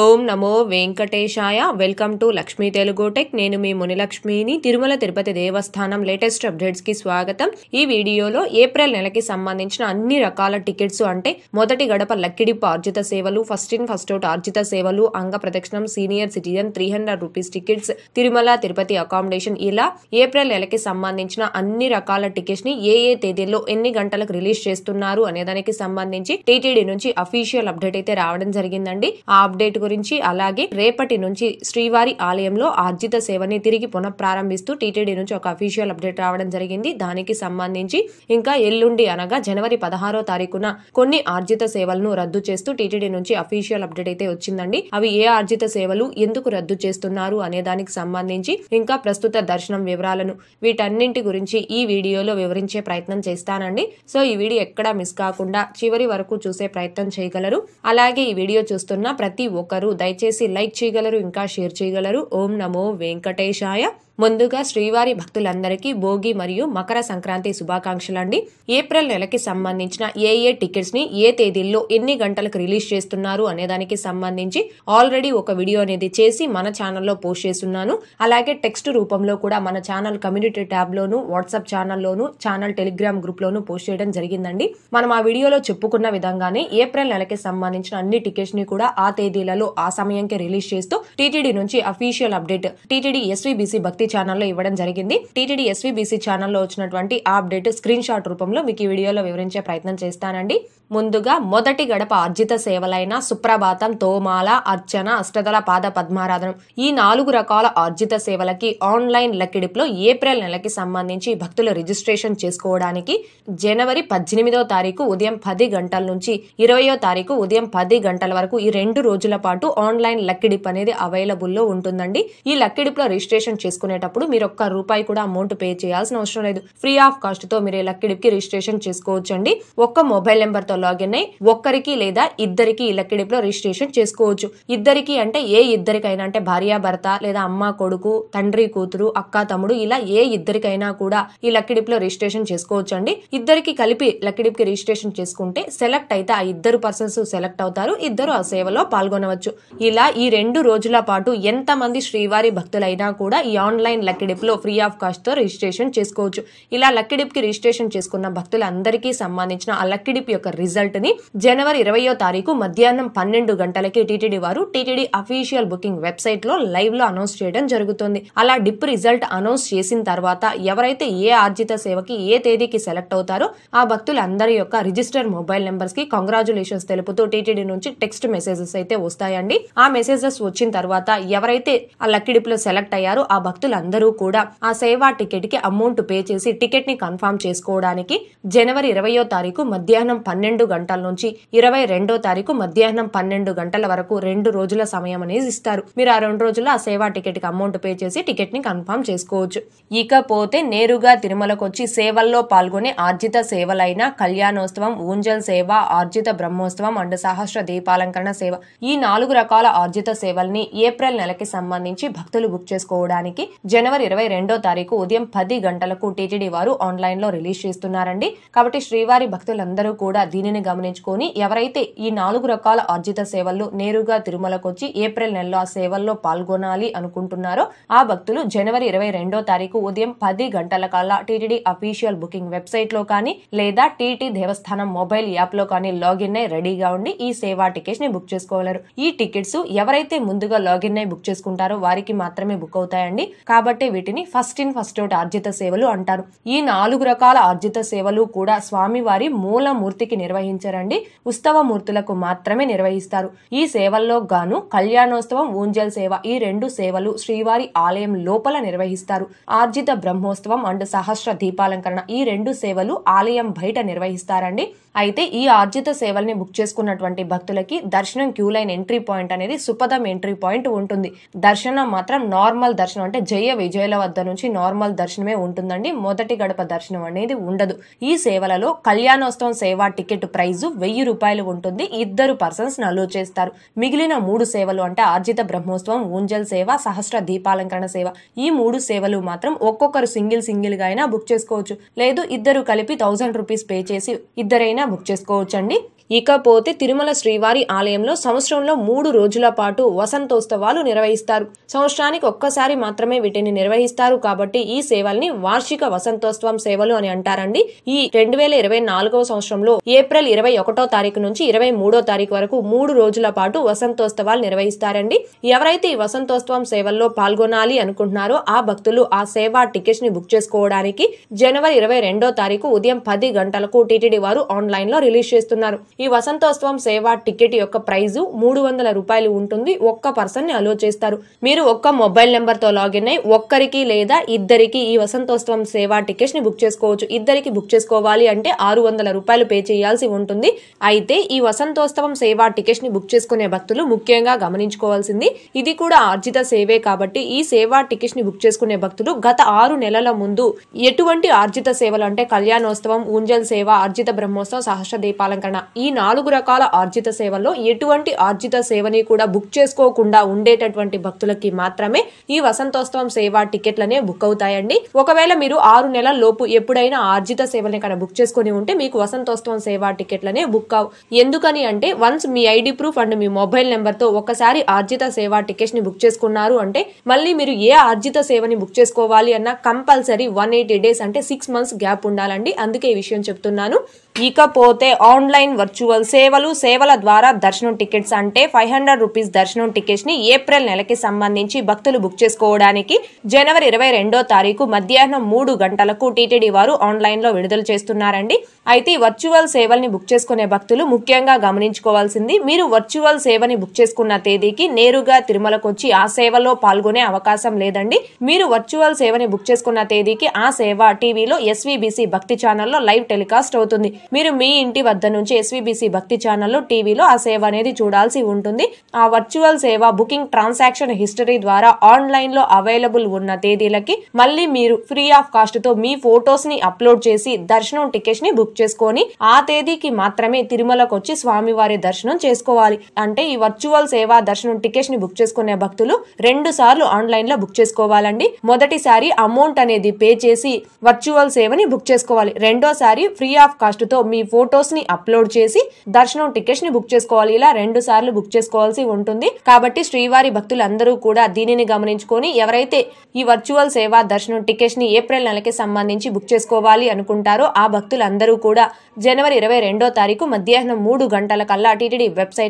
ఓం నమో వెంకటేశాయ welcome to Lakshmi Telugu Tech నేను మీ మునిలక్ష్మిని తిరుమల తిరుపతి దేవస్థానం లేటెస్ట్ అప్డేట్స్ కి స్వాగతం ఈ వీడియోలో ఏప్రిల్ నెలకి సంబంధించిన అన్ని రకాల టికెట్స్ అంటే మొదటి గడప లక్కిడిపు ఆర్జిత సేవలు ఫస్ట్ ఇన్ ఫస్ట్ అవుట్ ఆర్జిత సేవలు అంగ ప్రదక్షిణం senior citizen three hundred rupees tickets Tirumala Tirupati accommodation ఇలా ఏప్రిల్ నెలకి సంబంధించిన అన్ని రకాల టికెట్స్ని ఏ ఏ తేదీల్లో ఎన్ని గంటలకు రిలీజ్ చేస్తున్నారు అనే దానికి సంబంధించి టీటీడీ నుంచి అఫీషియల్ అప్డేట్ అయితే రావడం జరిగిందండి ఆ అప్డేట్ గురించి అలాగే రేపటి నుంచి శ్రీవారి ఆలయంలో ఆర్జిత సేవని తిరిగి పునఃప్రారంభిస్తూ టీటీడీ నుంచి ఒక అఫీషియల్ అప్డేట్ రావడం జరిగింది దానికి సంబంధించి ఇంకా ఎల్లుండి అనగా జనవరి పదహారో తారీఖున కొన్ని ఆర్జిత సేవలను రద్దు చేస్తూ టీటీడీ నుంచి అఫీషియల్ అప్డేట్ అయితే వచ్చిందండి అవి ఏ ఆర్జిత సేవలు ఎందుకు రద్దు చేస్తున్నారు అనే దానికి సంబంధించి ఇంకా ప్రస్తుత దర్శనం వివరాలను వీటన్నింటి గురించి ఈ వీడియోలో వివరించే ప్రయత్నం చేస్తానండి సో ఈ వీడియో ఎక్కడా మిస్ కాకుండా చివరి వరకు చూసే ప్రయత్నం చేయగలరు అలాగే ఈ వీడియో చూస్తున్న ప్రతి ఒక్క ఒక్కరు దయచేసి లైక్ చేయగలరు ఇంకా షేర్ చేయగలరు ఓం నమో వెంకటేశాయ ముందుగా శ్రీవారి భక్తులందరికీ భోగి మరియు మకర సంక్రాంతి శుభాకాంక్షలు అండి ఏప్రిల్ నెలకి సంబంధించిన ఏ ఏ టికెట్స్ ని ఏ తేదీల్లో ఎన్ని గంటలకు రిలీజ్ చేస్తున్నారు అనే దానికి సంబంధించి ఆల్రెడీ ఒక వీడియో అనేది చేసి మన ఛానల్లో పోస్ట్ చేస్తున్నాను అలాగే టెక్స్ట్ రూపంలో కూడా మన ఛానల్ కమ్యూనిటీ ట్యాబ్ లోను వాట్సాప్ ఛానల్లోను ఛానల్ టెలిగ్రామ్ గ్రూప్ లోను పోస్ట్ చేయడం జరిగిందండి మనం ఆ వీడియోలో చెప్పుకున్న విధంగానే ఏప్రిల్ నెలకి సంబంధించిన అన్ని టికెట్స్ ని కూడా ఆ తేదీలలో ఆ సమయంకే రిలీజ్ చేస్తూ టీటీడీ నుంచి official update TTD SVBC Bhakti channel ఛానల్లో ఇవ్వడం జరిగింది టీటీడీ ఎస్వీబీసీ ఛానల్లో వచ్చినటువంటి ఆ అప్డేట్ స్క్రీన్ షాట్ రూపంలో మీకు ఈ వీడియోలో వివరించే ప్రయత్నం చేస్తానండి ముందుగా మొదటి గడప అర్జిత సేవలైన సుప్రభాతం తోమాల అర్చన అష్టదల పాద పద్మారాధనం ఈ నాలుగు రకాల అర్జిత సేవలకి ఆన్లైన్ లెక్కిడిపులో ఏప్రిల్ నెలకి సంబంధించి భక్తులు రిజిస్ట్రేషన్ చేసుకోవడానికి జనవరి పద్దెనిమిదో తారీఖు ఉదయం పది గంటల నుంచి ఇరవయో తారీఖు ఉదయం పది గంటల వరకు ఈ రెండు రోజుల పాటు ఆన్లైన్ లక్కిడిప్ అనేది అవైలబుల్లో ఉంటుందండి ఈ లక్కిడిప్లో రిజిస్ట్రేషన్ చేసుకునే చేసుకునేటప్పుడు మీరు ఒక్క రూపాయి కూడా అమౌంట్ పే చేయాల్సిన అవసరం లేదు ఫ్రీ ఆఫ్ కాస్ట్ తో మీరు లక్కీ డిప్ కి రిజిస్ట్రేషన్ చేసుకోవచ్చండి ఒక్క మొబైల్ నెంబర్ తో లాగిన్ అయి ఒక్కరికి లేదా ఇద్దరికి ఈ డిప్ లో రిజిస్ట్రేషన్ చేసుకోవచ్చు ఇద్దరికి అంటే ఏ ఇద్దరికైనా అంటే భార్య భర్త లేదా అమ్మ కొడుకు తండ్రి కూతురు అక్క తమ్ముడు ఇలా ఏ ఇద్దరికైనా కూడా ఈ లక్కీ డిప్ లో రిజిస్ట్రేషన్ చేసుకోవచ్చు అండి ఇద్దరికి కలిపి లక్కీ డిప్ కి రిజిస్ట్రేషన్ చేసుకుంటే సెలెక్ట్ అయితే ఆ ఇద్దరు పర్సన్స్ సెలెక్ట్ అవుతారు ఇద్దరు ఆ సేవలో పాల్గొనవచ్చు ఇలా ఈ రెండు రోజుల పాటు ఎంత మంది శ్రీవారి భక్తులైనా కూడా ఈ ఆన్లైన్ ఆన్లైన్ లక్కిడిప్లో ఫ్రీ ఆఫ్ కాస్ట్తో రిజిస్ట్రేషన్ చేసుకోవచ్చు ఇలా లక్కిడిప్కి రిజిస్ట్రేషన్ చేసుకున్న భక్తులందరికీ సంబంధించిన ఆ లక్కిడిప్ యొక్క రిజల్ట్ని జనవరి ఇరవయో తారీఖు మధ్యాహ్నం పన్నెండు గంటలకి టీటీడీ వారు టీటీడీ అఫీషియల్ బుకింగ్ వెబ్సైట్లో లైవ్లో అనౌన్స్ చేయడం జరుగుతుంది అలా డిప్ రిజల్ట్ అనౌన్స్ చేసిన తర్వాత ఎవరైతే ఏ ఆర్జిత సేవకి ఏ తేదీకి సెలెక్ట్ అవుతారో ఆ భక్తులందరి యొక్క రిజిస్టర్ మొబైల్ కి కంగ్రాచులేషన్స్ తెలుపుతూ టీటీడీ నుంచి టెక్స్ట్ మెసేజెస్ అయితే వస్తాయండి ఆ మెసేజెస్ వచ్చిన తర్వాత ఎవరైతే ఆ లో సెలెక్ట్ అయ్యారో ఆ భక్తులు భక్తులందరూ కూడా ఆ సేవా టికెట్ కి అమౌంట్ పే చేసి టికెట్ ని కన్ఫామ్ చేసుకోవడానికి జనవరి ఇరవయో తారీఖు మధ్యాహ్నం పన్నెండు గంటల నుంచి ఇరవై రెండో తారీఖు మధ్యాహ్నం పన్నెండు గంటల వరకు రెండు రోజుల సమయం అనేది ఇస్తారు మీరు ఆ రెండు రోజుల ఆ సేవా టికెట్ కి అమౌంట్ పే చేసి టికెట్ ని కన్ఫామ్ చేసుకోవచ్చు ఇకపోతే నేరుగా తిరుమలకు వచ్చి సేవల్లో పాల్గొనే ఆర్జిత సేవలైన కళ్యాణోత్సవం ఊంజల్ సేవ ఆర్జిత బ్రహ్మోత్సవం అండ్ సహస్ర దీపాలంకరణ సేవ ఈ నాలుగు రకాల ఆర్జిత సేవల్ని ఏప్రిల్ నెలకి సంబంధించి భక్తులు బుక్ చేసుకోవడానికి జనవరి ఇరవై రెండో తారీఖు ఉదయం పది గంటలకు టీటీడీ వారు ఆన్లైన్లో రిలీజ్ చేస్తున్నారండి కాబట్టి శ్రీవారి భక్తులందరూ కూడా దీనిని గమనించుకొని ఎవరైతే ఈ నాలుగు రకాల ఆర్జిత సేవల్లో నేరుగా తిరుమలకొచ్చి ఏప్రిల్ నెలలో ఆ సేవల్లో పాల్గొనాలి అనుకుంటున్నారో ఆ భక్తులు జనవరి ఇరవై రెండో తారీఖు ఉదయం పది గంటల కల్లా టీటీడీ అఫీషియల్ బుకింగ్ వెబ్సైట్లో కానీ లేదా టీటీ దేవస్థానం మొబైల్ యాప్ లో కానీ లాగిన్ అయి రెడీగా ఉండి ఈ సేవా టికెట్స్ ని బుక్ చేసుకోగలరు ఈ టికెట్స్ ఎవరైతే ముందుగా లాగిన్ అయి బుక్ చేసుకుంటారో వారికి మాత్రమే బుక్ అవుతాయండి కాబట్టి వీటిని ఫస్ట్ ఇన్ ఫస్ట్ అవుట్ ఆర్జిత సేవలు అంటారు ఈ నాలుగు రకాల ఆర్జిత సేవలు కూడా స్వామివారి మూల మూర్తికి నిర్వహించరండి ఉత్సవ మూర్తులకు మాత్రమే నిర్వహిస్తారు ఈ సేవల్లో గాను కళ్యాణోత్సవం ఊంజల్ సేవ ఈ రెండు సేవలు శ్రీవారి ఆలయం లోపల నిర్వహిస్తారు ఆర్జిత బ్రహ్మోత్సవం అండ్ సహస్ర దీపాలంకరణ ఈ రెండు సేవలు ఆలయం బయట నిర్వహిస్తారండి అయితే ఈ ఆర్జిత సేవల్ని బుక్ చేసుకున్నటువంటి భక్తులకి దర్శనం క్యూ లైన్ ఎంట్రీ పాయింట్ అనేది సుపదం ఎంట్రీ పాయింట్ ఉంటుంది దర్శనం మాత్రం నార్మల్ దర్శనం అంటే జయ విజయుల వద్ద నుంచి నార్మల్ దర్శనమే ఉంటుందండి మొదటి గడప దర్శనం అనేది ఉండదు ఈ సేవలలో కళ్యాణోత్సవం సేవా టికెట్ ప్రైజు వెయ్యి రూపాయలు ఉంటుంది ఇద్దరు పర్సన్స్ నలో చేస్తారు మిగిలిన మూడు సేవలు అంటే ఆర్జిత బ్రహ్మోత్సవం ఊంజల్ సేవ సహస్ర దీపాలంకరణ సేవ ఈ మూడు సేవలు మాత్రం ఒక్కొక్కరు సింగిల్ సింగిల్ గా అయినా బుక్ చేసుకోవచ్చు లేదు ఇద్దరు కలిపి థౌసండ్ రూపీస్ పే చేసి ఇద్దరైనా బుక్ చేసుకోవచ్చు అండి ఇకపోతే తిరుమల శ్రీవారి ఆలయంలో సంవత్సరంలో మూడు రోజుల పాటు వసంతోత్సవాలు నిర్వహిస్తారు సంవత్సరానికి ఒక్కసారి మాత్రమే వీటిని నిర్వహిస్తారు కాబట్టి ఈ సేవల్ని వార్షిక వసంతోత్సవం సేవలు అని అంటారండి ఈ రెండు వేల ఇరవై నాలుగవ సంవత్సరంలో ఏప్రిల్ ఇరవై ఒకటో తారీఖు నుంచి ఇరవై మూడో తారీఖు వరకు మూడు రోజుల పాటు వసంతోత్సవాలు నిర్వహిస్తారండి ఎవరైతే ఈ వసంతోత్సవం సేవల్లో పాల్గొనాలి అనుకుంటున్నారో ఆ భక్తులు ఆ సేవా టికెట్స్ ని బుక్ చేసుకోవడానికి జనవరి ఇరవై రెండో తారీఖు ఉదయం పది గంటలకు టీటీడీ వారు ఆన్లైన్ లో రిలీజ్ చేస్తున్నారు ఈ వసంతోత్సవం సేవ టికెట్ యొక్క ప్రైజు మూడు వందల రూపాయలు ఉంటుంది ఒక్క పర్సన్ ని అలో చేస్తారు మీరు ఒక్క మొబైల్ నెంబర్ తో లాగిన్ అయి ఒక్కరికి లేదా ఇద్దరికి ఈ వసంతోత్సవం సేవా టికెట్స్ ని బుక్ చేసుకోవచ్చు ఇద్దరికి బుక్ చేసుకోవాలి అంటే ఆరు వందల రూపాయలు పే చేయాల్సి ఉంటుంది అయితే ఈ వసంతోత్సవం సేవా టికెట్స్ ని బుక్ చేసుకునే భక్తులు ముఖ్యంగా గమనించుకోవాల్సింది ఇది కూడా ఆర్జిత సేవే కాబట్టి ఈ సేవా టికెట్స్ ని బుక్ చేసుకునే భక్తులు గత ఆరు నెలల ముందు ఎటువంటి ఆర్జిత సేవలు అంటే కళ్యాణోత్సవం ఊంజల్ సేవ ఆర్జిత బ్రహ్మోత్సవం సహస్ర దీపాలంకరణ ఈ ఈ నాలుగు రకాల ఆర్జిత సేవల్లో ఎటువంటి ఆర్జిత సేవని కూడా బుక్ చేసుకోకుండా ఉండేటటువంటి భక్తులకి మాత్రమే ఈ వసంతోత్సవం సేవ టికెట్లనే బుక్ అవుతాయండి ఒకవేళ మీరు ఆరు నెలల లోపు ఎప్పుడైనా ఆర్జిత సేవల్ని కనుక బుక్ చేసుకుని ఉంటే మీకు వసంతోత్సవం సేవ టికెట్లనే బుక్ అవు ఎందుకని అంటే వన్స్ మీ ఐడి ప్రూఫ్ అండ్ మీ మొబైల్ నెంబర్తో ఒకసారి ఆర్జిత సేవ టికెట్స్ ని బుక్ చేసుకున్నారు అంటే మళ్ళీ మీరు ఏ ఆర్జిత సేవని బుక్ చేసుకోవాలి అన్న కంపల్సరీ వన్ ఎయిటీ డేస్ అంటే సిక్స్ మంత్స్ గ్యాప్ ఉండాలండి అందుకే ఈ విషయం చెప్తున్నాను ఇకపోతే ఆన్లైన్ వర్చువల్ సేవలు సేవల ద్వారా దర్శనం టికెట్స్ అంటే ఫైవ్ హండ్రెడ్ రూపీస్ దర్శనం టికెట్స్ ని ఏప్రిల్ నెలకి సంబంధించి భక్తులు బుక్ చేసుకోవడానికి జనవరి ఇరవై రెండో తారీఖు మధ్యాహ్నం మూడు గంటలకు టీటీడీ వారు ఆన్లైన్ లో విడుదల చేస్తున్నారండి అయితే వర్చువల్ సేవల్ని బుక్ చేసుకునే భక్తులు ముఖ్యంగా గమనించుకోవాల్సింది మీరు వర్చువల్ సేవని బుక్ చేసుకున్న తేదీకి నేరుగా తిరుమలకు వచ్చి ఆ సేవలో పాల్గొనే అవకాశం లేదండి మీరు వర్చువల్ సేవని బుక్ చేసుకున్న తేదీకి ఆ సేవ టీవీలో ఎస్వీబీసీ భక్తి ఛానల్లో లైవ్ టెలికాస్ట్ అవుతుంది మీరు మీ ఇంటి వద్ద నుంచి ఎస్వీబీసీ భక్తి ఛానల్ టీవీలో ఆ సేవ అనేది చూడాల్సి ఉంటుంది ఆ వర్చువల్ సేవ బుకింగ్ ట్రాన్సాక్షన్ హిస్టరీ ద్వారా ఆన్లైన్ లో అవైలబుల్ ఉన్న తేదీలకి మళ్ళీ మీరు ఫ్రీ ఆఫ్ కాస్ట్ తో మీ ఫొటోస్ ని అప్లోడ్ చేసి దర్శనం టికెట్స్ ని బుక్ చేసుకొని ఆ తేదీకి మాత్రమే తిరుమలకు వచ్చి స్వామివారి దర్శనం చేసుకోవాలి అంటే ఈ వర్చువల్ సేవా దర్శనం టికెట్స్ ని బుక్ చేసుకునే భక్తులు రెండు సార్లు ఆన్లైన్ లో బుక్ చేసుకోవాలండి మొదటిసారి అమౌంట్ అనేది పే చేసి వర్చువల్ సేవని బుక్ చేసుకోవాలి రెండోసారి ఫ్రీ ఆఫ్ కాస్ట్ తో దీంతో మీ ఫొటోస్ ని అప్లోడ్ చేసి దర్శనం టికెట్స్ ని బుక్ చేసుకోవాలి ఇలా రెండు సార్లు బుక్ చేసుకోవాల్సి ఉంటుంది కాబట్టి శ్రీవారి భక్తులందరూ కూడా దీనిని గమనించుకొని ఎవరైతే ఈ వర్చువల్ సేవా దర్శనం ని ఏప్రిల్ నెలకి సంబంధించి బుక్ చేసుకోవాలి అనుకుంటారో ఆ భక్తులందరూ కూడా జనవరి ఇరవై రెండో తారీఖు మధ్యాహ్నం మూడు గంటల కల్లా టీటీడీ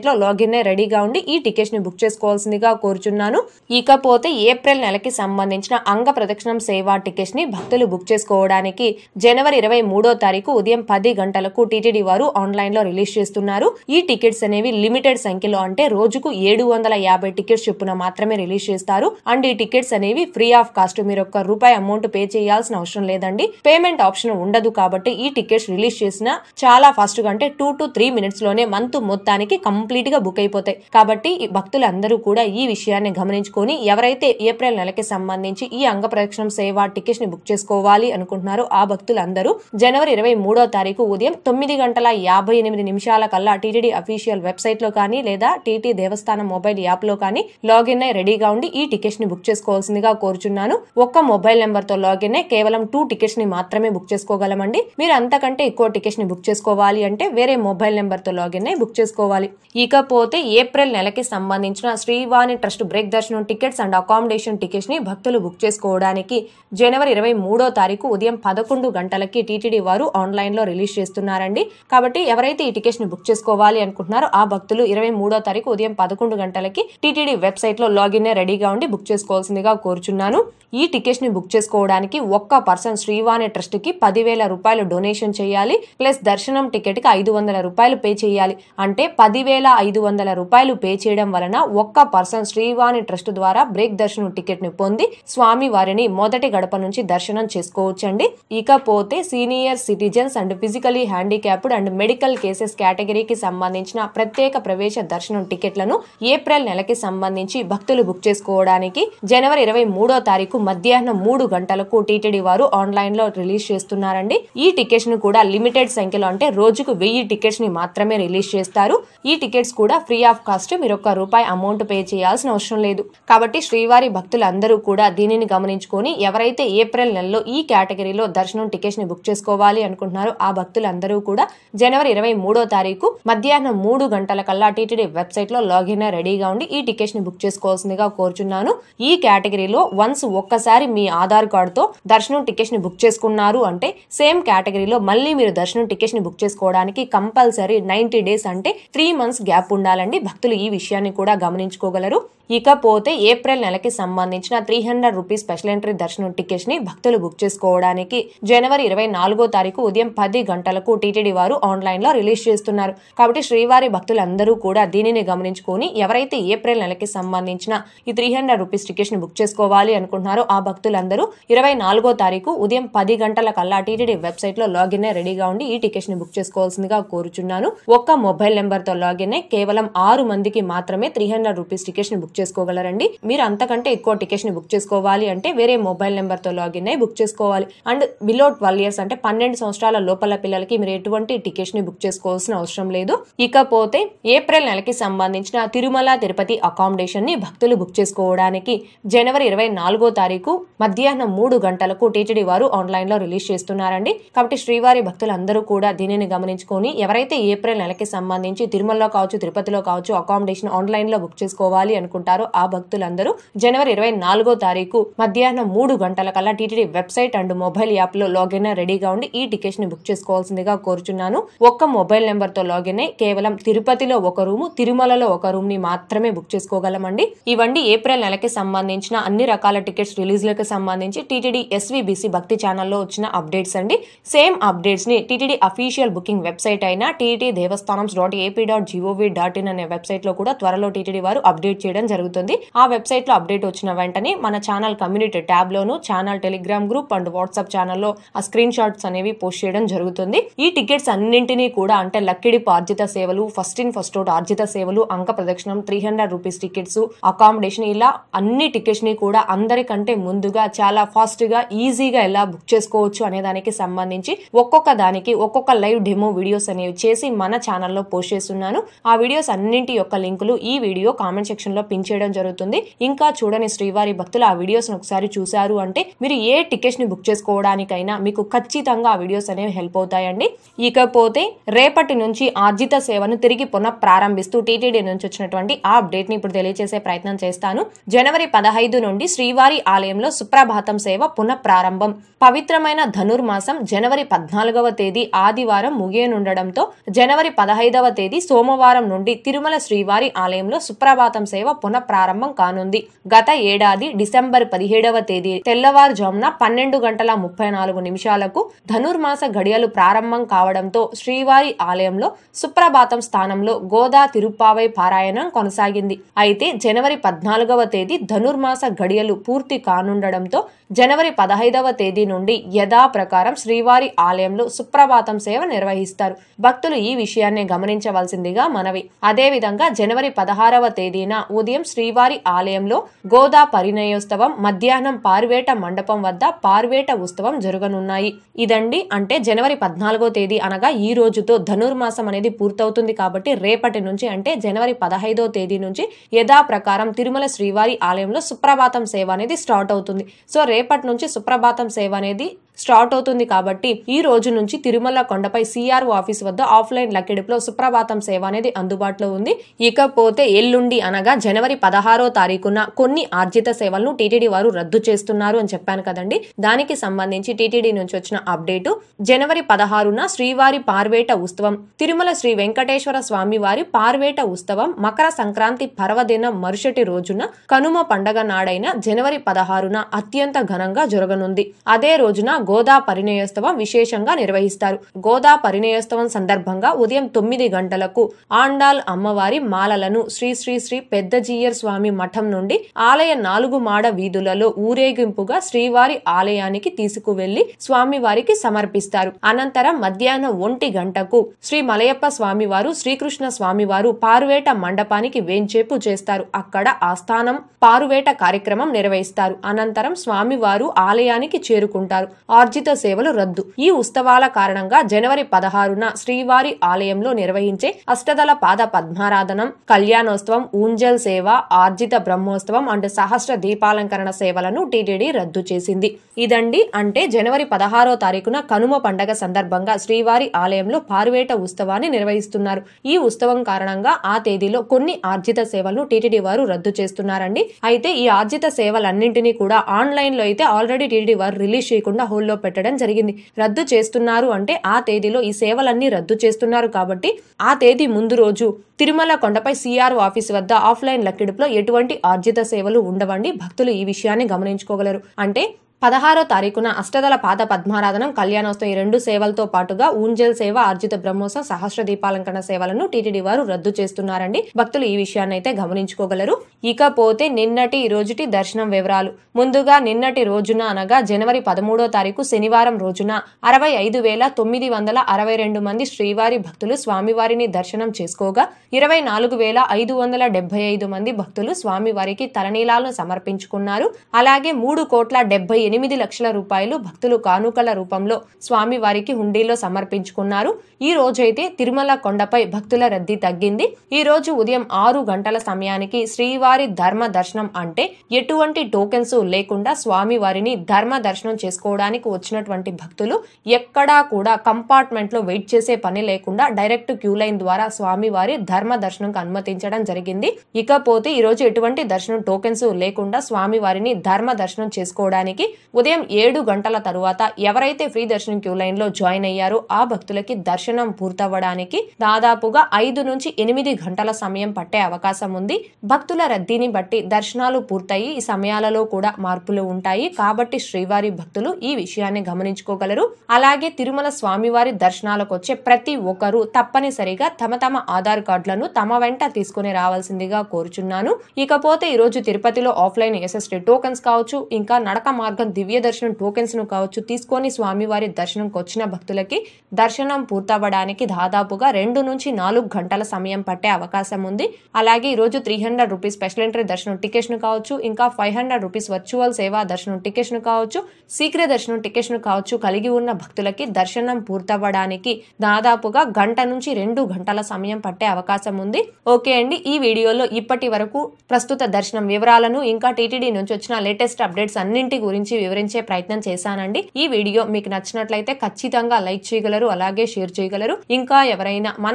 లో లాగిన్ రెడీగా ఉండి ఈ ని బుక్ చేసుకోవాల్సిందిగా కోరుచున్నాను ఇకపోతే ఏప్రిల్ నెలకి సంబంధించిన అంగ ప్రదక్షిణం సేవా ని భక్తులు బుక్ చేసుకోవడానికి జనవరి ఇరవై మూడో తారీఖు ఉదయం పది గంటల గంటలకు టిటిడి వారు ఆన్లైన్ లో రిలీజ్ చేస్తున్నారు ఈ టికెట్స్ అనేవి లిమిటెడ్ సంఖ్యలో అంటే రోజుకు ఏడు వందల యాభై టికెట్స్ చొప్పున మాత్రమే రిలీజ్ చేస్తారు అండ్ ఈ టికెట్స్ అనేవి ఫ్రీ ఆఫ్ కాస్ట్ మీరు ఒక్క రూపాయి అమౌంట్ పే చేయాల్సిన అవసరం లేదండి పేమెంట్ ఆప్షన్ ఉండదు కాబట్టి ఈ టికెట్స్ రిలీజ్ చేసిన చాలా ఫాస్ట్ గా అంటే టూ టు త్రీ మినిట్స్ లోనే మంత్ మొత్తానికి కంప్లీట్ గా బుక్ అయిపోతాయి కాబట్టి భక్తులందరూ కూడా ఈ విషయాన్ని గమనించుకొని ఎవరైతే ఏప్రిల్ నెలకి సంబంధించి ఈ అంగ ప్రదక్షిణం సేవ టికెట్స్ ని బుక్ చేసుకోవాలి అనుకుంటున్నారో ఆ భక్తులందరూ జనవరి ఇరవై మూడో తారీఖు ఉదయం ఉదయం తొమ్మిది గంటల యాభై ఎనిమిది నిమిషాల కల్లా టీటీడీ అఫీషియల్ వెబ్సైట్లో కానీ లేదా టీటీ దేవస్థానం మొబైల్ యాప్లో కానీ లాగిన్ అయి రెడీగా ఉండి ఈ టికెట్స్ ని బుక్ చేసుకోవాల్సిందిగా కోరుచున్నాను ఒక్క మొబైల్ నెంబర్తో లాగిన్ అయి కేవలం టూ టికెట్స్ ని మాత్రమే బుక్ చేసుకోగలమండి మీరు అంతకంటే ఎక్కువ టికెట్స్ ని బుక్ చేసుకోవాలి అంటే వేరే మొబైల్ నెంబర్తో లాగిన్ అయి బుక్ చేసుకోవాలి ఇకపోతే ఏప్రిల్ నెలకి సంబంధించిన శ్రీవాణి ట్రస్ట్ బ్రేక్ దర్శనం టికెట్స్ అండ్ అకామిడేషన్ టికెట్స్ ని భక్తులు బుక్ చేసుకోవడానికి జనవరి ఇరవై మూడో తారీఖు ఉదయం పదకొండు గంటలకి టీటీడీ వారు ఆన్లైన్లో రిలీజ్ చేస్తారు ఇస్తున్నారండి కాబట్టి ఎవరైతే ఈ టికెట్స్ ని బుక్ చేసుకోవాలి అనుకుంటున్నారో ఆ భక్తులు ఇరవై మూడో తారీఖు ఉదయం పదకొండు గంటలకి టీటీడీ వెబ్సైట్ లో లాగిన్ రెడీగా ఉండి బుక్ చేసుకోవాల్సిందిగా కోరుచున్నాను ఈ టికెట్స్ ని బుక్ చేసుకోవడానికి ఒక్క పర్సన్ శ్రీవాణి ట్రస్ట్ కి పదివేల రూపాయలు డొనేషన్ చేయాలి ప్లస్ దర్శనం టికెట్ కి ఐదు వందల రూపాయలు పే చేయాలి అంటే పదివేల ఐదు వందల రూపాయలు పే చేయడం వలన ఒక్క పర్సన్ శ్రీవాణి ట్రస్ట్ ద్వారా బ్రేక్ దర్శనం టికెట్ ని పొంది స్వామి వారిని మొదటి గడప నుంచి దర్శనం చేసుకోవచ్చండి ఇకపోతే senior citizens and physically physically handicapped and medical cases కేటగిరీకి సంబంధించిన ప్రత్యేక ప్రవేశ దర్శనం టికెట్లను ఏప్రిల్ నెలకి సంబంధించి భక్తులు బుక్ చేసుకోవడానికి జనవరి ఇరవై మూడో తారీఖు మధ్యాహ్నం మూడు గంటలకు టీటీడీ వారు ఆన్లైన్ లో రిలీజ్ చేస్తున్నారండి ఈ టికెట్స్ ను కూడా లిమిటెడ్ సంఖ్యలో అంటే రోజుకు వెయ్యి టికెట్స్ ని మాత్రమే రిలీజ్ చేస్తారు ఈ టికెట్స్ కూడా ఫ్రీ ఆఫ్ కాస్ట్ మీరు ఒక్క రూపాయి అమౌంట్ పే చేయాల్సిన అవసరం లేదు కాబట్టి శ్రీవారి భక్తులందరూ కూడా దీనిని గమనించుకొని ఎవరైతే ఏప్రిల్ నెలలో ఈ కేటగిరీలో దర్శనం టికెట్స్ ని బుక్ చేసుకోవాలి అనుకుంటున్నారో ఆ భక్తులు అందరూ కూడా జనవరి ఇరవై మూడో తారీఖు మధ్యాహ్నం మూడు గంటల కల్లా టీటీడీ వెబ్సైట్ లో లాగిన్ రెడీగా ఉండి ఈ టికెట్ ని బుక్ చేసుకోవాల్సిందిగా కోరుచున్నాను ఈ కేటగిరీలో వన్స్ ఒక్కసారి మీ ఆధార్ కార్డుతో దర్శనం టికెట్ ని బుక్ చేసుకున్నారు అంటే సేమ్ కేటగిరీలో మళ్ళీ మీరు దర్శనం టికెట్ ని బుక్ చేసుకోవడానికి కంపల్సరీ నైన్టీ డేస్ అంటే త్రీ మంత్స్ గ్యాప్ ఉండాలండి భక్తులు ఈ విషయాన్ని కూడా గమనించుకోగలరు ఇకపోతే ఏప్రిల్ నెలకి సంబంధించిన three hundred rupees special entry దర్శనం టికెట్స్ ని భక్తులు బుక్ చేసుకోవడానికి జనవరి ఇరవై నాలుగో తారీఖు ఉదయం పది గంటలకు టీటీడీ వారు ఆన్లైన్ లో రిలీజ్ చేస్తున్నారు కాబట్టి శ్రీవారి భక్తులందరూ కూడా దీనిని గమనించుకొని ఎవరైతే ఏప్రిల్ నెలకి సంబంధించిన ఈ త్రీ హండ్రెడ్ రూపీస్ టికెట్స్ ని బుక్ చేసుకోవాలి అనుకుంటున్నారో ఆ భక్తులందరూ ఇరవై నాలుగో తారీఖు ఉదయం పది గంటల కల్లా టీటీడీ వెబ్సైట్ లో లాగిన్ రెడీగా ఉండి ఈ టికెట్స్ ని బుక్ చేసుకోవాల్సిందిగా కోరుచున్నాను ఒక్క మొబైల్ నెంబర్ తో లాగిన్ అయి కేవలం ఆరు మందికి మాత్రమే త్రీ హండ్రెడ్ రూపీస్ టికెట్స్ ని బుక్ బుక్ చేసుకోగలరండి మీరు అంతకంటే ఎక్కువ టికెట్స్ ని బుక్ చేసుకోవాలి అంటే వేరే మొబైల్ నెంబర్ తో లాగిన్ అయి బుక్ చేసుకోవాలి అండ్ బిలో ట్వెల్వ్ ఇయర్స్ అంటే పన్నెండు సంవత్సరాల లోపల పిల్లలకి మీరు ఎటువంటి టికెట్స్ ని బుక్ చేసుకోవాల్సిన అవసరం లేదు ఇకపోతే ఏప్రిల్ నెలకి సంబంధించిన తిరుమల తిరుపతి అకామిడేషన్ ని భక్తులు బుక్ చేసుకోవడానికి జనవరి ఇరవై నాలుగో తారీఖు మధ్యాహ్నం మూడు గంటలకు టీటీడీ వారు ఆన్లైన్ లో రిలీజ్ చేస్తున్నారండి కాబట్టి శ్రీవారి భక్తులందరూ కూడా దీనిని గమనించుకొని ఎవరైతే ఏప్రిల్ నెలకి సంబంధించి తిరుమలలో కావచ్చు తిరుపతిలో కావచ్చు అకామిడేషన్ ఆన్లైన్ లో బుక్ చేసుకోవాలి అనుకుంటున్నారు ఉంటారో ఆ భక్తులందరూ జనవరి ఇరవై నాలుగో తారీఖు మధ్యాహ్నం మూడు గంటల కల్లా TTD website and mobile app లో లాగిన్ రెడీగా ఉండి ఈ టికెట్స్ ని బుక్ చేసుకోవాల్సిందిగా కోరుచున్నాను ఒక్క మొబైల్ నెంబర్ తో లాగిన్ కేవలం తిరుపతిలో ఒక రూము తిరుమలలో ఒక రూమ్ ని మాత్రమే బుక్ చేసుకోగలమండి ఇవండి ఏప్రిల్ నెలకి సంబంధించిన అన్ని రకాల టికెట్స్ రిలీజ్ లకు సంబంధించి టీటీడీ ఎస్వీబీసీ భక్తి ఛానల్లో వచ్చిన అప్డేట్స్ అండి సేమ్ అప్డేట్స్ ని టీటీడీ అఫీషియల్ బుకింగ్ వెబ్సైట్ అయిన TT Devasthanam dot AP dot G O V dot in అనే వెబ్సైట్ లో కూడా త్వరలో టీటీడీ వారు అప్డేట్ చేయడం జరుగుతుంది ఆ వెబ్సైట్ లో అప్డేట్ వచ్చిన వెంటనే మన ఛానల్ కమ్యూనిటీ ట్యాబ్ లోను channel Telegram group and WhatsApp ఛానల్లో ఆ స్క్రీన్ షాట్స్ అనేవి పోస్ట్ చేయడం జరుగుతుంది ఈ టికెట్స్ అన్నింటినీ కూడా అంటే లక్కిడిపు ఆర్జిత సేవలు ఫస్ట్ ఇన్ ఫస్ట్ అవుట్ ఆర్జిత సేవలు అంక ప్రదక్షిణం three hundred rupees tickets accommodation ఇలా అన్ని టికెట్స్ ని కూడా అందరికంటే ముందుగా చాలా ఫాస్ట్ గా ఈజీగా ఎలా బుక్ చేసుకోవచ్చు అనే దానికి సంబంధించి ఒక్కొక్క దానికి ఒక్కొక్క లైవ్ డెమో వీడియోస్ అనేవి చేసి మన ఛానల్లో పోస్ట్ చేస్తున్నాను ఆ వీడియోస్ అన్నింటి యొక్క లింకులు ఈ వీడియో కామెంట్ సెక్షన్ లో పిన్ చేయడం జరుగుతుంది ఇంకా చూడని శ్రీవారి భక్తులు ఆ వీడియోస్ ఒకసారి చూశారు అంటే మీరు ఏ ని బుక్ చేసుకోవడానికైనా మీకు ఖచ్చితంగా ఆ వీడియోస్ అనేవి హెల్ప్ అవుతాయండి ఇకపోతే రేపటి నుంచి ఆర్జిత సేవను తిరిగి పునః ప్రారంభిస్తూ టీటీడీ నుంచి వచ్చినటువంటి ఆ ని ఇప్పుడు తెలియజేసే ప్రయత్నం చేస్తాను జనవరి పదహైదు నుండి శ్రీవారి ఆలయంలో సుప్రభాతం సేవ పునః ప్రారంభం పవిత్రమైన ధనుర్మాసం జనవరి పద్నాలుగవ తేదీ ఆదివారం ముగియనుండడంతో జనవరి పదహైదవ తేదీ సోమవారం నుండి తిరుమల శ్రీవారి ఆలయంలో సుప్రభాతం సేవ పునః తెలంగాణలో ప్రారంభం కానుంది గత ఏడాది డిసెంబర్ పదిహేడవ తేదీ తెల్లవారుజామున పన్నెండు గంటల ముప్పై నాలుగు నిమిషాలకు ధనుర్మాస ఘడియలు ప్రారంభం కావడంతో శ్రీవారి ఆలయంలో సుప్రభాతం స్థానంలో గోదా తిరుప్పావై పారాయణం కొనసాగింది అయితే జనవరి పద్నాలుగవ తేదీ ధనుర్మాస గడియలు పూర్తి కానుండడంతో జనవరి పదహైదవ తేదీ నుండి యథాప్రకారం శ్రీవారి ఆలయంలో సుప్రభాతం సేవ నిర్వహిస్తారు భక్తులు ఈ విషయాన్ని గమనించవలసిందిగా మనవి అదేవిధంగా జనవరి పదహారవ తేదీన ఉదయం శ్రీవారి ఆలయంలో గోదా పరిణయోత్సవం మధ్యాహ్నం పార్వేట మండపం వద్ద పార్వేట ఉత్సవం జరగనున్నాయి ఇదండి అంటే జనవరి పద్నాలుగో తేదీ అనగా ఈ రోజుతో ధనుర్మాసం అనేది పూర్తవుతుంది కాబట్టి రేపటి నుంచి అంటే జనవరి పదహైదో తేదీ నుంచి యథాప్రకారం తిరుమల శ్రీవారి ఆలయంలో సుప్రభాతం సేవ అనేది స్టార్ట్ అవుతుంది సో రేపటి నుంచి సుప్రభాతం సేవ అనేది స్టార్ట్ అవుతుంది కాబట్టి ఈ రోజు నుంచి తిరుమల కొండపై సిఆర్ఓ ఆఫీస్ వద్ద ఆఫ్లైన్ లక్కెడిపులో సుప్రభాతం సేవ అనేది అందుబాటులో ఉంది ఇకపోతే ఎల్లుండి అనగా జనవరి పదహారో తారీఖున కొన్ని ఆర్జిత సేవలను టీటీడీ వారు రద్దు చేస్తున్నారు అని చెప్పాను కదండి దానికి సంబంధించి టీటీడీ నుంచి వచ్చిన అప్డేటు జనవరి పదహారున శ్రీవారి పార్వేట ఉత్సవం తిరుమల శ్రీ వెంకటేశ్వర స్వామి వారి పార్వేట ఉత్సవం మకర సంక్రాంతి పర్వదినం మరుసటి రోజున కనుమ పండగ నాడైన జనవరి పదహారున అత్యంత ఘనంగా జరగనుంది అదే రోజున గోదా పరిణయోత్సవం విశేషంగా నిర్వహిస్తారు గోదా పరిణయోత్సవం సందర్భంగా ఉదయం తొమ్మిది గంటలకు ఆండాల్ అమ్మవారి మాలలను శ్రీ శ్రీ శ్రీ పెద్దజీయర్ స్వామి మఠం నుండి ఆలయ నాలుగు మాడ వీధులలో ఊరేగింపుగా శ్రీవారి ఆలయానికి తీసుకువెళ్లి స్వామివారికి సమర్పిస్తారు అనంతరం మధ్యాహ్నం ఒంటి గంటకు శ్రీ మలయప్ప స్వామివారు శ్రీకృష్ణ స్వామివారు పారువేట మండపానికి వేంచేపు చేస్తారు అక్కడ ఆస్థానం పారువేట కార్యక్రమం నిర్వహిస్తారు అనంతరం స్వామివారు ఆలయానికి చేరుకుంటారు ఆర్జిత సేవలు రద్దు ఈ ఉత్సవాల కారణంగా జనవరి పదహారున శ్రీవారి ఆలయంలో నిర్వహించే అష్టదల పాద పద్మారాధనం కళ్యాణోత్సవం ఊంజల్ సేవ ఆర్జిత బ్రహ్మోత్సవం అండ్ సహస్ర దీపాలంకరణ సేవలను టీటీడీ రద్దు చేసింది ఇదండి అంటే జనవరి పదహారో తారీఖున కనుమ పండగ సందర్భంగా శ్రీవారి ఆలయంలో పారువేట ఉత్సవాన్ని నిర్వహిస్తున్నారు ఈ ఉత్సవం కారణంగా ఆ తేదీలో కొన్ని ఆర్జిత సేవలను టీటీడీ వారు రద్దు చేస్తున్నారండి అయితే ఈ ఆర్జిత సేవలన్నింటినీ కూడా ఆన్లైన్లో అయితే ఆల్రెడీ టీటీడీ వారు రిలీజ్ చేయకుండా షెడ్యూల్లో పెట్టడం జరిగింది రద్దు చేస్తున్నారు అంటే ఆ తేదీలో ఈ సేవలన్నీ రద్దు చేస్తున్నారు కాబట్టి ఆ తేదీ ముందు రోజు తిరుమల కొండపై సిఆర్ ఆఫీస్ వద్ద ఆఫ్లైన్ లక్కిడుపులో ఎటువంటి ఆర్జిత సేవలు ఉండవండి భక్తులు ఈ విషయాన్ని గమనించుకోగలరు అంటే పదహారో తారీఖున అష్టదల పాద పద్మారాధనం కళ్యాణోత్సవం ఈ రెండు సేవలతో పాటుగా ఊంజల్ సేవ ఆర్జిత బ్రహ్మోత్సవం సహస్ర దీపాలంకరణ సేవలను టీటీడీ వారు రద్దు చేస్తున్నారండి భక్తులు ఈ విషయాన్ని అయితే గమనించుకోగలరు ఇకపోతే నిన్నటి రోజుటి దర్శనం వివరాలు ముందుగా నిన్నటి రోజున అనగా జనవరి పదమూడో తారీఖు శనివారం రోజున అరవై ఐదు వేల తొమ్మిది వందల అరవై రెండు మంది శ్రీవారి భక్తులు స్వామివారిని దర్శనం చేసుకోగా ఇరవై నాలుగు వేల ఐదు వందల డెబ్బై ఐదు మంది భక్తులు స్వామివారికి తలనీలాలను సమర్పించుకున్నారు అలాగే మూడు కోట్ల డెబ్బై ఎనిమిది లక్షల రూపాయలు భక్తులు కానుకల రూపంలో స్వామివారికి హుండీలో సమర్పించుకున్నారు ఈ రోజైతే తిరుమల కొండపై భక్తుల రద్దీ తగ్గింది ఈ రోజు ఉదయం ఆరు గంటల సమయానికి శ్రీవారి ధర్మ దర్శనం అంటే ఎటువంటి టోకెన్స్ లేకుండా స్వామివారిని ధర్మ దర్శనం చేసుకోవడానికి వచ్చినటువంటి భక్తులు ఎక్కడా కూడా కంపార్ట్మెంట్లో వెయిట్ చేసే పని లేకుండా డైరెక్ట్ క్యూ లైన్ ద్వారా స్వామివారి ధర్మ దర్శనం అనుమతించడం జరిగింది ఇకపోతే ఈరోజు ఎటువంటి దర్శనం టోకెన్స్ లేకుండా స్వామివారిని ధర్మ దర్శనం చేసుకోవడానికి ఉదయం ఏడు గంటల తరువాత ఎవరైతే ఫ్రీ దర్శనం క్యూ లైన్ లో జాయిన్ అయ్యారో ఆ భక్తులకి దర్శనం పూర్తవ్వడానికి దాదాపుగా ఐదు నుంచి ఎనిమిది గంటల సమయం పట్టే అవకాశం ఉంది భక్తుల రద్దీని బట్టి దర్శనాలు పూర్తయి ఈ సమయాలలో కూడా మార్పులు ఉంటాయి కాబట్టి శ్రీవారి భక్తులు ఈ విషయాన్ని గమనించుకోగలరు అలాగే తిరుమల స్వామివారి దర్శనాలకు వచ్చే ప్రతి ఒక్కరూ తప్పనిసరిగా తమ తమ ఆధార్ కార్డులను తమ వెంట తీసుకుని రావాల్సిందిగా కోరుచున్నాను ఇకపోతే ఈరోజు తిరుపతిలో ఆఫ్లైన్ ఎస్ఎస్టీ టోకన్స్ కావచ్చు ఇంకా నడక మార్గ దివ్య దర్శనం టోకెన్స్ను కావచ్చు తీసుకొని స్వామివారి దర్శనంకి వచ్చిన భక్తులకి దర్శనం పూర్తవడానికి దాదాపుగా రెండు నుంచి నాలుగు గంటల సమయం పట్టే అవకాశం ఉంది అలాగే ఈరోజు three hundred rupees special entry దర్శనం టికెట్స్ను కావచ్చు ఇంకా ఫైవ్ హండ్రెడ్ రూపీస్ వర్చువల్ సేవా దర్శనం టికెట్స్ను కావచ్చు సీక్రెట్ దర్శనం టికెట్స్ను కావచ్చు కలిగి ఉన్న భక్తులకి దర్శనం పూర్తవ్వడానికి దాదాపుగా గంట నుంచి రెండు గంటల సమయం పట్టే అవకాశం ఉంది ఓకే అండి ఈ వీడియోలో ఇప్పటి వరకు ప్రస్తుత దర్శనం వివరాలను ఇంకా టీటీడీ నుంచి వచ్చిన లేటెస్ట్ అప్డేట్స్ అన్నింటి గురించి గురించి వివరించే ప్రయత్నం చేశానండి ఈ వీడియో మీకు నచ్చినట్లయితే ఖచ్చితంగా లైక్ చేయగలరు అలాగే షేర్ చేయగలరు ఇంకా ఎవరైనా మన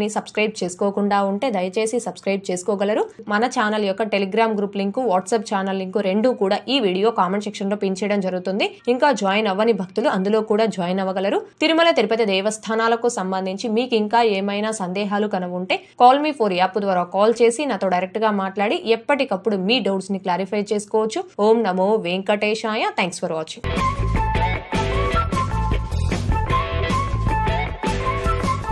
ని సబ్స్క్రైబ్ చేసుకోకుండా ఉంటే దయచేసి సబ్స్క్రైబ్ చేసుకోగలరు మన ఛానల్ యొక్క Telegram group link WhatsApp channel link రెండు కూడా ఈ వీడియో కామెంట్ సెక్షన్ లో చేయడం జరుగుతుంది ఇంకా జాయిన్ అవ్వని భక్తులు అందులో కూడా జాయిన్ అవ్వగలరు తిరుమల తిరుపతి దేవస్థానాలకు సంబంధించి మీకు ఇంకా ఏమైనా సందేహాలు కనుగుంటే కాల్ మీ ఫోర్ యాప్ ద్వారా కాల్ చేసి నాతో డైరెక్ట్ గా మాట్లాడి ఎప్పటికప్పుడు మీ డౌట్స్ ని క్లారిఫై చేసుకోవచ్చు ఓం నమో వెంకటేశాయ Maya. Thanks for watching.